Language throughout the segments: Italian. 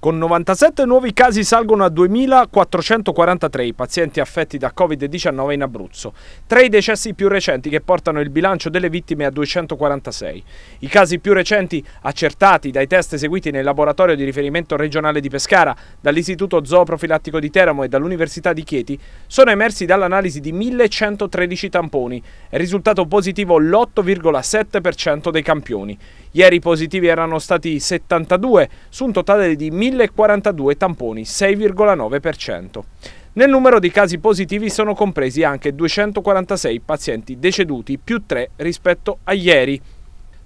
Con 97 nuovi casi salgono a 2.443 i pazienti affetti da Covid-19 in Abruzzo, tre i decessi più recenti che portano il bilancio delle vittime a 246. I casi più recenti accertati dai test eseguiti nel laboratorio di riferimento regionale di Pescara, dall'Istituto Zooprofilattico di Teramo e dall'Università di Chieti sono emersi dall'analisi di 1.113 tamponi, è risultato positivo l'8,7% dei campioni. Ieri i positivi erano stati 72 su un totale di 1042 tamponi, 6,9%. Nel numero di casi positivi sono compresi anche 246 pazienti deceduti più 3 rispetto a ieri.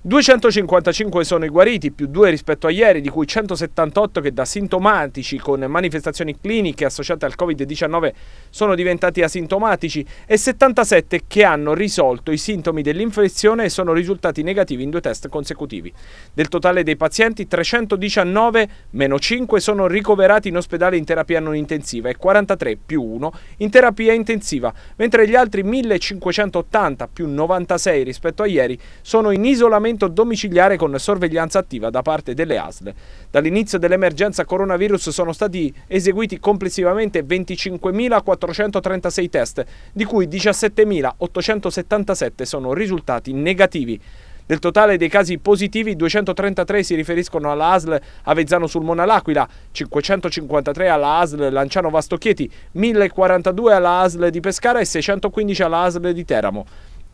255 sono i guariti, più 2 rispetto a ieri, di cui 178 che da sintomatici con manifestazioni cliniche associate al Covid-19 sono diventati asintomatici e 77 che hanno risolto i sintomi dell'infezione e sono risultati negativi in due test consecutivi. Del totale dei pazienti, 319 meno 5 sono ricoverati in ospedale in terapia non intensiva e 43 più 1 in terapia intensiva, mentre gli altri 1580 più 96 rispetto a ieri sono in isolamento isolamento domiciliare con sorveglianza attiva da parte delle ASL. Dall'inizio dell'emergenza coronavirus sono stati eseguiti complessivamente 25.436 test, di cui 17.877 sono risultati negativi. Del totale dei casi positivi, 233 si riferiscono alla ASL Avezzano sul Mona L'Aquila, 553 alla ASL Lanciano Vastochieti, 1042 alla ASL di Pescara e 615 alla ASL di Teramo.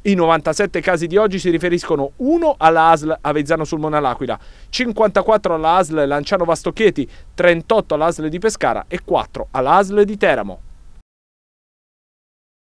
I 97 casi di oggi si riferiscono 1 alla ASL Avezzano sul Mona L'Aquila, 54 alla ASL Lanciano Vastoccheti, 38 alla ASL di Pescara e 4 alla ASL di Teramo.